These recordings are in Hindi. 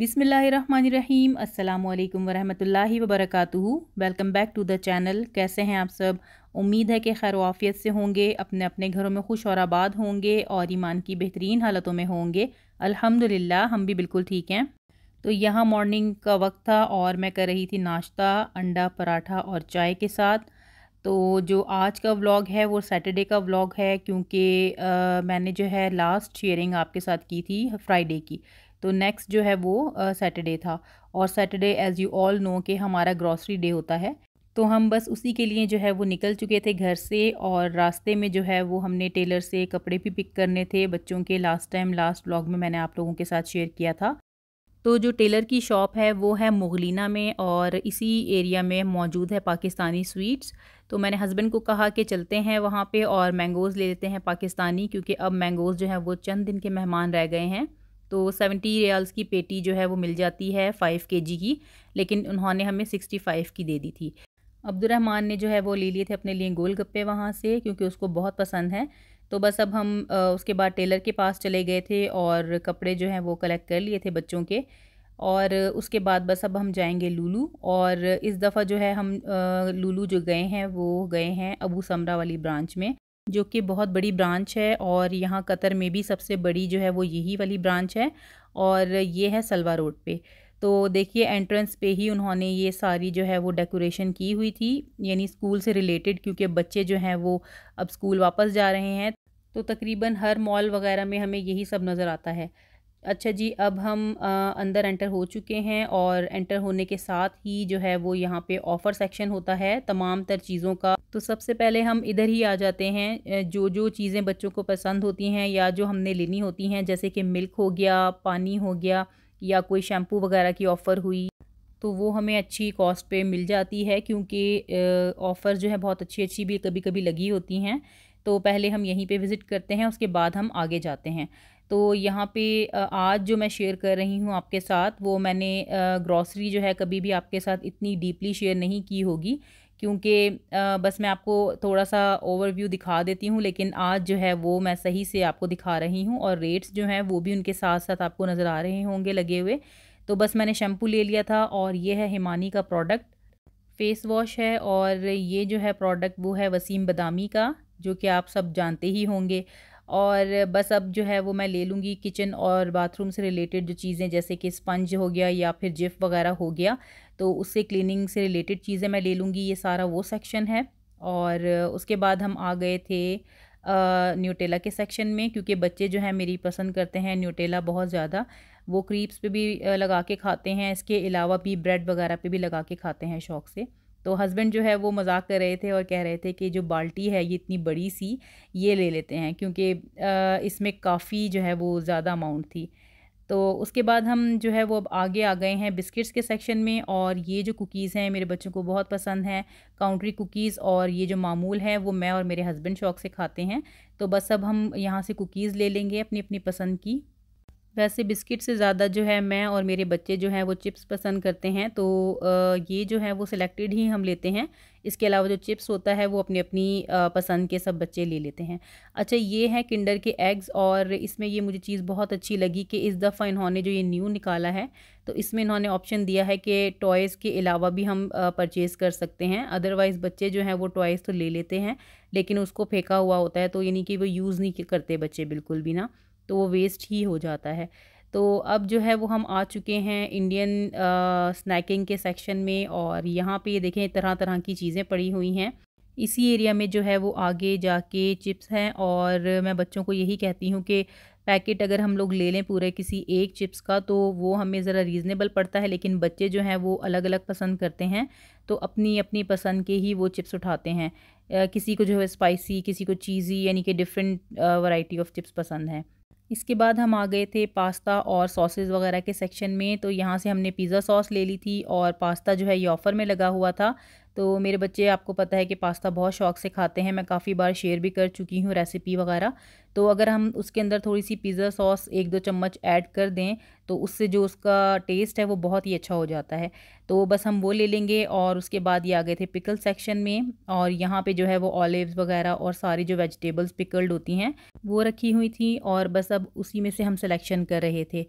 बिसमीम् अल्लाम वरम् वर्क welcome back to the channel कैसे हैं आप सब उम्मीद है कि खैर वाफियत से होंगे अपने अपने घरों में खुश और आबाद होंगे और ईमान की बेहतरीन हालतों में होंगे अल्हम्दुलिल्लाह हम भी बिल्कुल ठीक हैं तो यहाँ मॉर्निंग का वक्त था और मैं कर रही थी नाश्ता अंडा पराठा और चाय के साथ तो जो आज का व्लॉग है वो सैटरडे का व्लॉग है क्योंकि मैंने जो है लास्ट शेयरिंग आपके साथ की थी फ्राइडे की तो नेक्स्ट जो है वो सैटरडे uh, था और Saturday as you all know कि हमारा ग्रॉसरी डे होता है तो हम बस उसी के लिए जो है वो निकल चुके थे घर से और रास्ते में जो है वो हमने टेलर से कपड़े भी पिक करने थे बच्चों के लास्ट टाइम लास्ट ब्लॉग में मैंने आप लोगों के साथ शेयर किया था तो जो टेलर की शॉप है वो है मुगलिना में और इसी एरिया में मौजूद है पाकिस्तानी स्वीट्स तो मैंने हस्बैंड को कहा कि चलते हैं वहाँ पे और मैंगोज़ ले लेते हैं पाकिस्तानी क्योंकि अब मैंगोज़ जो है वो चंद दिन के मेहमान रह गए हैं तो सेवेंटी रियाल्स की पेटी जो है वो मिल जाती है फ़ाइव के जी की लेकिन उन्होंने हमें सिक्सटी फ़ाइव की दे दी थी अब्दुलरहमान ने जो है वो ले लिए थे अपने लिए गोल गप्पे वहाँ से क्योंकि उसको बहुत पसंद है तो बस अब हम उसके बाद टेलर के पास चले गए थे और कपड़े जो हैं वो कलेक्ट कर लिए थे बच्चों के और उसके बाद बस अब हम जाएंगे लूलू और इस दफ़ा जो है हम लूलू जो गए हैं वो गए हैं अबू समरा वाली ब्रांच में जो कि बहुत बड़ी ब्रांच है और यहाँ कतर में भी सबसे बड़ी जो है वो यही वाली ब्रांच है और ये है सलवा रोड पे तो देखिए एंट्रेंस पे ही उन्होंने ये सारी जो है वो डेकोरेशन की हुई थी यानी स्कूल से रिलेटेड क्योंकि बच्चे जो हैं वो अब स्कूल वापस जा रहे हैं तो तकरीबन हर मॉल वगैरह में हमें यही सब नज़र आता है अच्छा जी अब हम आ, अंदर एंटर हो चुके हैं और एंटर होने के साथ ही जो है वो यहाँ पे ऑफ़र सेक्शन होता है तमाम तर चीज़ों का तो सबसे पहले हम इधर ही आ जाते हैं जो जो चीज़ें बच्चों को पसंद होती हैं या जो हमने लेनी होती हैं जैसे कि मिल्क हो गया पानी हो गया या कोई शैम्पू वगैरह की ऑफ़र हुई तो वो हमें अच्छी कॉस्ट पर मिल जाती है क्योंकि ऑफ़र जो है बहुत अच्छी अच्छी भी कभी कभी लगी होती हैं तो पहले हम यहीं पे विज़िट करते हैं उसके बाद हम आगे जाते हैं तो यहाँ पे आज जो मैं शेयर कर रही हूँ आपके साथ वो मैंने ग्रॉसरी जो है कभी भी आपके साथ इतनी डीपली शेयर नहीं की होगी क्योंकि बस मैं आपको थोड़ा सा ओवरव्यू दिखा देती हूँ लेकिन आज जो है वो मैं सही से आपको दिखा रही हूँ और रेट्स जो हैं वो भी उनके साथ साथ आपको नज़र आ रहे होंगे लगे हुए तो बस मैंने शैम्पू ले लिया था और ये है हिमानी का प्रोडक्ट फेस वॉश है और ये जो है प्रोडक्ट वो है वसीम बदामी का जो कि आप सब जानते ही होंगे और बस अब जो है वो मैं ले लूँगी किचन और बाथरूम से रिलेटेड जो चीज़ें जैसे कि स्पंज हो गया या फिर जिफ वगैरह हो गया तो उससे क्लीनिंग से रिलेटेड चीज़ें मैं ले लूँगी ये सारा वो सेक्शन है और उसके बाद हम आ गए थे न्यूटेला के सेक्शन में क्योंकि बच्चे जो हैं मेरी पसंद करते हैं न्यूटेला बहुत ज़्यादा वो क्रीप्स पे भी लगा के खाते हैं इसके अलावा भी ब्रेड वगैरह पे भी लगा के खाते हैं शौक़ से तो हस्बैंड जो है वो मजाक कर रहे थे और कह रहे थे कि जो बाल्टी है ये इतनी बड़ी सी ये ले लेते हैं क्योंकि इसमें काफ़ी जो है वो ज़्यादा अमाउंट थी तो उसके बाद हम जो है वो अब आगे आ गए हैं बिस्किट्स के सेक्शन में और ये जो कुकीज़ हैं मेरे बच्चों को बहुत पसंद हैं काउंट्री कुकीज़ और ये जो मामूल है वो मैं और मेरे हस्बैंड शौक से खाते हैं तो बस अब हम यहाँ से कुकीज़ ले लेंगे अपनी अपनी पसंद की वैसे बिस्किट से ज़्यादा जो है मैं और मेरे बच्चे जो हैं वो चिप्स पसंद करते हैं तो ये जो है वो सिलेक्टेड ही हम लेते हैं इसके अलावा जो चिप्स होता है वो अपनी अपनी पसंद के सब बच्चे ले लेते हैं अच्छा ये है किंडर के एग्स और इसमें ये मुझे चीज़ बहुत अच्छी लगी कि इस दफ़ा इन्होंने जो ये न्यू निकाला है तो इसमें इन्होंने ऑप्शन दिया है कि टॉयज़ के अलावा भी हम परचेज़ कर सकते हैं अदरवाइज़ बच्चे जो हैं वो टॉयज़ तो ले लेते हैं लेकिन उसको फेंका हुआ होता है तो यानी कि वो यूज़ नहीं करते बच्चे बिल्कुल भी ना तो वो वेस्ट ही हो जाता है तो अब जो है वो हम आ चुके हैं इंडियन स्नैकिंग के सेक्शन में और यहाँ पे ये देखें तरह तरह की चीज़ें पड़ी हुई हैं इसी एरिया में जो है वो आगे जाके चिप्स हैं और मैं बच्चों को यही कहती हूँ कि पैकेट अगर हम लोग ले लें पूरे किसी एक चिप्स का तो वो हमें ज़रा रीज़नेबल पड़ता है लेकिन बच्चे जो हैं वो अलग अलग पसंद करते हैं तो अपनी अपनी पसंद के ही वो चिप्स उठाते हैं किसी को जो है स्पाइसी किसी को चीज़ी यानी कि डिफरेंट वैरायटी ऑफ चिप्स पसंद हैं इसके बाद हम आ गए थे पास्ता और सॉसेज़ वगैरह के सेक्शन में तो यहाँ से हमने पिज़्ज़ा सॉस ले ली थी और पास्ता जो है ये ऑफ़र में लगा हुआ था तो मेरे बच्चे आपको पता है कि पास्ता बहुत शौक से खाते हैं मैं काफ़ी बार शेयर भी कर चुकी हूँ रेसिपी वगैरह तो अगर हम उसके अंदर थोड़ी सी पिज़्ज़ा सॉस एक दो चम्मच ऐड कर दें तो उससे जो उसका टेस्ट है वो बहुत ही अच्छा हो जाता है तो बस हम वो ले लेंगे और उसके बाद ये आ गए थे पिकल सेक्शन में और यहाँ पे जो है वो ऑलिव्स वगैरह और सारी जो वेजिटेबल्स पिकल्ड होती हैं वो रखी हुई थी और बस अब उसी में से हम सिलेक्शन कर रहे थे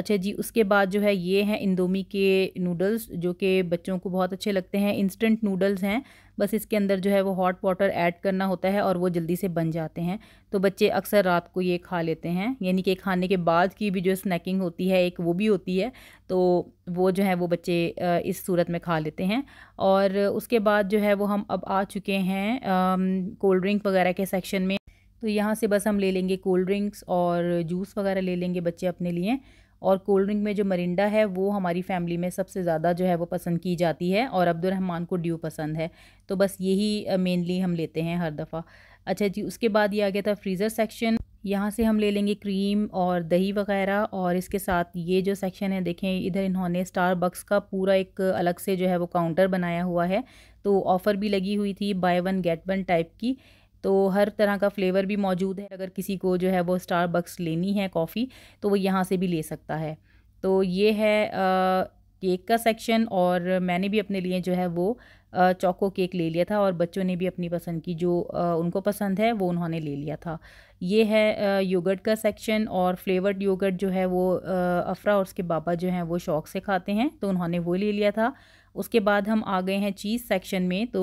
अच्छा जी उसके बाद जो है ये हैं इंदोमी के नूडल्स जो कि बच्चों को बहुत अच्छे लगते हैं इंस्टेंट नूडल्स हैं बस इसके अंदर जो है वो हॉट वाटर ऐड करना होता है और वो जल्दी से बन जाते हैं तो बच्चे अक्सर रात को ये खा लेते हैं यानी कि खाने के बाद की भी जो स्नैकिंग होती है एक वो भी होती है तो वो जो है वो बच्चे इस सूरत में खा लेते हैं और उसके बाद जो है वो हम अब आ चुके हैं कोल्ड ड्रिंक वगैरह के सेक्शन में तो यहाँ से बस हम ले लेंगे कोल्ड ड्रिंक्स और जूस वगैरह ले लेंगे बच्चे अपने लिए और कोल्ड ड्रिंक में जो मरिंडा है वो हमारी फैमिली में सबसे ज़्यादा जो है वो पसंद की जाती है और अब्दुलरहमान को ड्यू पसंद है तो बस यही मेनली हम लेते हैं हर दफ़ा अच्छा जी उसके बाद ये आ गया था फ्रीज़र सेक्शन यहाँ से हम ले लेंगे क्रीम और दही वगैरह और इसके साथ ये जो सेक्शन है देखें इधर इन्होंने स्टारबक्स का पूरा एक अलग से जो है वो काउंटर बनाया हुआ है तो ऑफ़र भी लगी हुई थी buy one get one type की तो हर तरह का फ्लेवर भी मौजूद है अगर किसी को जो है वो बक्स लेनी है कॉफ़ी तो वो यहाँ से भी ले सकता है तो ये है आ, केक का सेक्शन और मैंने भी अपने लिए जो है वो चौको केक ले लिया था और बच्चों ने भी अपनी पसंद की जो उनको पसंद है वो उन्होंने ले लिया था ये है योगर्ट का सेक्शन और फ्लेवर्ड योगर्ट जो है वो अफरा और उसके बाबा जो हैं वो शौक से खाते हैं तो उन्होंने वो ले लिया था उसके बाद हम आ गए हैं चीज़ सेक्शन में तो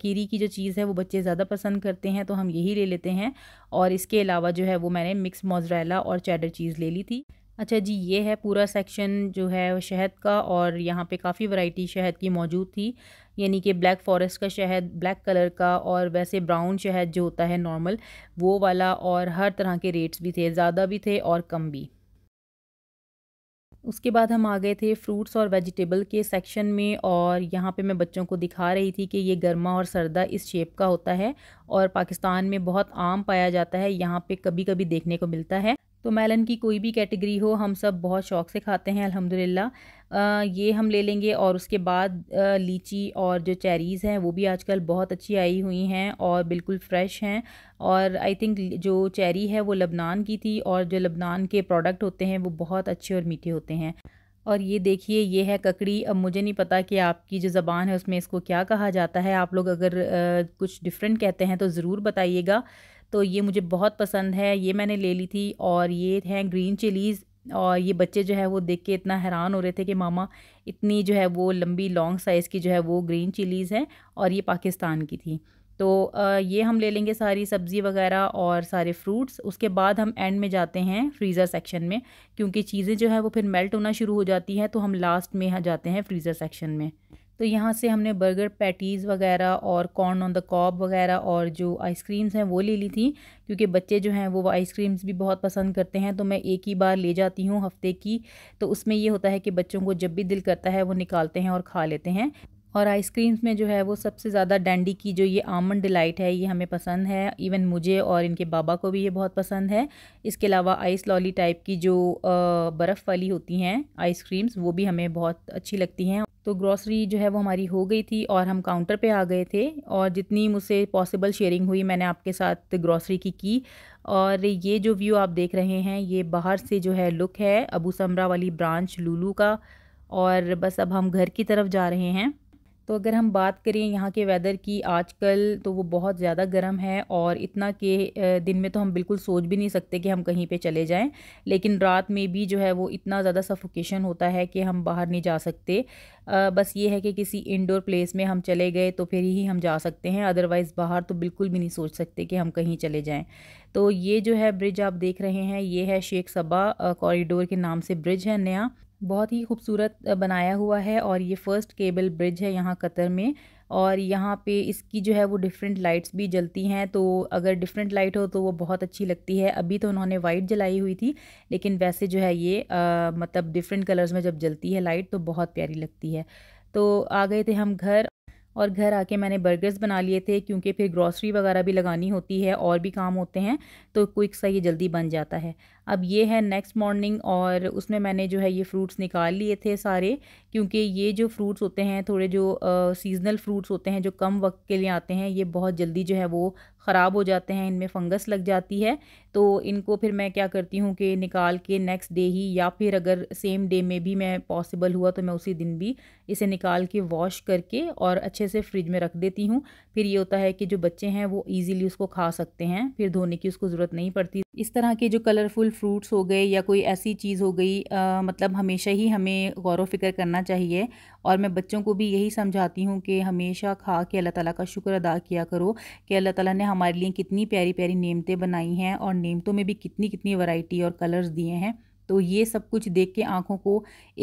कीरी की जो चीज़ है वो बच्चे ज़्यादा पसंद करते हैं तो हम यही ले लेते हैं और इसके अलावा जो है वो मैंने मिक्स मोजरेला और चैडर चीज़ ले ली थी अच्छा जी ये है पूरा सेक्शन जो है शहद का और यहाँ पे काफ़ी वैरायटी शहद की मौजूद थी यानी कि ब्लैक फॉरेस्ट का शहद ब्लैक कलर का और वैसे ब्राउन शहद जो होता है नॉर्मल वो वाला और हर तरह के रेट्स भी थे ज़्यादा भी थे और कम भी उसके बाद हम आ गए थे फ्रूट्स और वेजिटेबल के सेक्शन में और यहाँ पे मैं बच्चों को दिखा रही थी कि ये गर्मा और सर्दा इस शेप का होता है और पाकिस्तान में बहुत आम पाया जाता है यहाँ पे कभी कभी देखने को मिलता है तो मेलन की कोई भी कैटेगरी हो हम सब बहुत शौक से खाते हैं अलहमदिल्ला ये हम ले लेंगे और उसके बाद लीची और जो चेरीज़ हैं वो भी आजकल बहुत अच्छी आई हुई हैं और बिल्कुल फ़्रेश हैं और आई थिंक जो चेरी है वो लबनान की थी और जो लबनान के प्रोडक्ट होते हैं वो बहुत अच्छे और मीठे होते हैं और ये देखिए ये है ककड़ी अब मुझे नहीं पता कि आपकी जो ज़बान है उसमें इसको क्या कहा जाता है आप लोग अगर आ, कुछ डिफरेंट कहते हैं तो ज़रूर बताइएगा तो ये मुझे बहुत पसंद है ये मैंने ले ली थी और ये हैं ग्रीन चिलीज़ और ये बच्चे जो है वो देख के इतना हैरान हो रहे थे कि मामा इतनी जो है वो लंबी लॉन्ग साइज़ की जो है वो ग्रीन चिलीज़ हैं और ये पाकिस्तान की थी तो ये हम ले लेंगे सारी सब्ज़ी वगैरह और सारे फ्रूट्स उसके बाद हम एंड में जाते हैं फ्रीज़र सेक्शन में क्योंकि चीज़ें जो है वो फिर मेल्ट होना शुरू हो जाती हैं तो हम लास्ट में जाते हैं फ्रीज़र सेक्शन में तो यहाँ से हमने बर्गर पैटीज़ वगैरह और कॉर्न ऑन द कॉब वगैरह और जो आइसक्रीम्स हैं वो ले ली थी क्योंकि बच्चे जो हैं वो आइसक्रीम्स भी बहुत पसंद करते हैं तो मैं एक ही बार ले जाती हूँ हफ़्ते की तो उसमें ये होता है कि बच्चों को जब भी दिल करता है वो निकालते हैं और खा लेते हैं और आइसक्रीम्स में जो है वो सबसे ज़्यादा डैंडी की जो ये आमंड डिलाइट है ये हमें पसंद है इवन मुझे और इनके बाबा को भी ये बहुत पसंद है इसके अलावा आइस लॉली टाइप की जो बर्फ़ वाली होती हैं आइसक्रीम्स वो भी हमें बहुत अच्छी लगती हैं तो ग्रॉसरी जो है वो हमारी हो गई थी और हम काउंटर पे आ गए थे और जितनी मुझसे पॉसिबल शेयरिंग हुई मैंने आपके साथ ग्रॉसरी की की और ये जो व्यू आप देख रहे हैं ये बाहर से जो है लुक है अबू समरा वाली ब्रांच लूलू का और बस अब हम घर की तरफ जा रहे हैं तो अगर हम बात करें यहाँ के वेदर की आजकल तो वो बहुत ज़्यादा गर्म है और इतना के दिन में तो हम बिल्कुल सोच भी नहीं सकते कि हम कहीं पे चले जाएं लेकिन रात में भी जो है वो इतना ज़्यादा सफोकेशन होता है कि हम बाहर नहीं जा सकते बस ये है कि किसी इंडोर प्लेस में हम चले गए तो फिर ही हम जा सकते हैं अदरवाइज़ बाहर तो बिल्कुल भी नहीं सोच सकते कि हम कहीं चले जाएँ तो ये जो है ब्रिज आप देख रहे हैं ये है शेख सबा कॉरिडोर के नाम से ब्रिज है नया बहुत ही खूबसूरत बनाया हुआ है और ये फ़र्स्ट केबल ब्रिज है यहाँ कतर में और यहाँ पे इसकी जो है वो डिफरेंट लाइट्स भी जलती हैं तो अगर डिफरेंट लाइट हो तो वो बहुत अच्छी लगती है अभी तो उन्होंने वाइट जलाई हुई थी लेकिन वैसे जो है ये आ, मतलब डिफरेंट कलर्स में जब जलती है लाइट तो बहुत प्यारी लगती है तो आ गए थे हम घर और घर आके मैंने बर्गर्स बना लिए थे क्योंकि फिर ग्रॉसरी वगैरह भी लगानी होती है और भी काम होते हैं तो क्विक सा ये जल्दी बन जाता है अब ये है नेक्स्ट मॉर्निंग और उसमें मैंने जो है ये फ्रूट्स निकाल लिए थे सारे क्योंकि ये जो फ्रूट्स होते हैं थोड़े जो सीजनल फ्रूट्स होते हैं जो कम वक्त के लिए आते हैं ये बहुत जल्दी जो है वो ख़राब हो जाते हैं इनमें फंगस लग जाती है तो इनको फिर मैं क्या करती हूँ कि निकाल के नेक्स्ट डे ही या फिर अगर सेम डे में भी मैं पॉसिबल हुआ तो मैं उसी दिन भी इसे निकाल के वॉश करके और अच्छे से फ्रिज में रख देती हूँ फिर ये होता है कि जो बच्चे हैं वो ईज़िली उसको खा सकते हैं फिर धोने की उसको ज़रूरत नहीं पड़ती इस तरह के जो कलरफुल फ्रूट्स हो गए या कोई ऐसी चीज़ हो गई आ, मतलब हमेशा ही हमें गौर फिक्र करना चाहिए और मैं बच्चों को भी यही समझाती हूँ कि हमेशा खा के अल्लाह ताला का शुक्र अदा किया करो कि अल्लाह ताला ने हमारे लिए कितनी प्यारी प्यारी नेमतें बनाई हैं और नेमतों में भी कितनी कितनी वैरायटी और कलर्स दिए हैं तो ये सब कुछ देख के आँखों को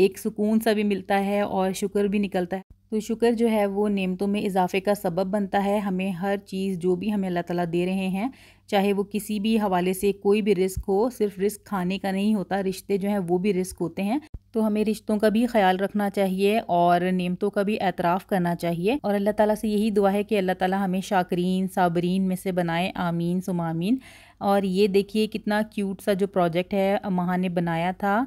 एक सुकून सा भी मिलता है और शुक्र भी निकलता है तो शुक्र जो है वो नेमतों में इजाफे का सबब बनता है हमें हर चीज़ जो भी हमें अल्लाह ताला दे रहे हैं चाहे वो किसी भी हवाले से कोई भी रिस्क हो सिर्फ रिस्क खाने का नहीं होता रिश्ते जो हैं वो भी रिस्क होते हैं तो हमें रिश्तों का भी ख्याल रखना चाहिए और नियमतों का भी एतराफ़ करना चाहिए और अल्लाह ताला से यही दुआ है कि अल्लाह ताला हमें शाकरीन साबरीन में से बनाए आमीन सुमामीन और ये देखिए कितना क्यूट सा जो प्रोजेक्ट है महा ने बनाया था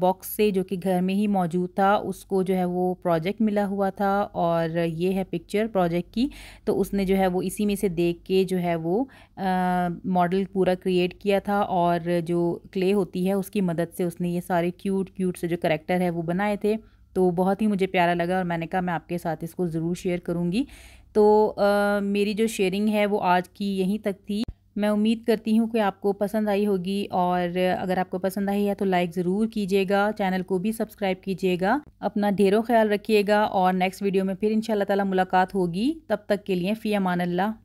बॉक्स से जो कि घर में ही मौजूद था उसको जो है वो प्रोजेक्ट मिला हुआ था और ये है पिक्चर प्रोजेक्ट की तो उसने जो है वो इसी में से देख के जो है वो मॉडल पूरा क्रिएट किया था और जो क्ले होती है उसकी मदद से उसने ये सारे क्यूट क्यूट से जो करेक्टर है वो बनाए थे तो बहुत ही मुझे प्यारा लगा और मैंने कहा मैं आपके साथ इसको ज़रूर शेयर करूँगी तो आ, मेरी जो शेयरिंग है वो आज की यहीं तक थी मैं उम्मीद करती हूँ कि आपको पसंद आई होगी और अगर आपको पसंद आई है तो लाइक ज़रूर कीजिएगा चैनल को भी सब्सक्राइब कीजिएगा अपना ढेरों ख्याल रखिएगा और नेक्स्ट वीडियो में फिर इन ताला मुलाकात होगी तब तक के लिए फ़ी अमान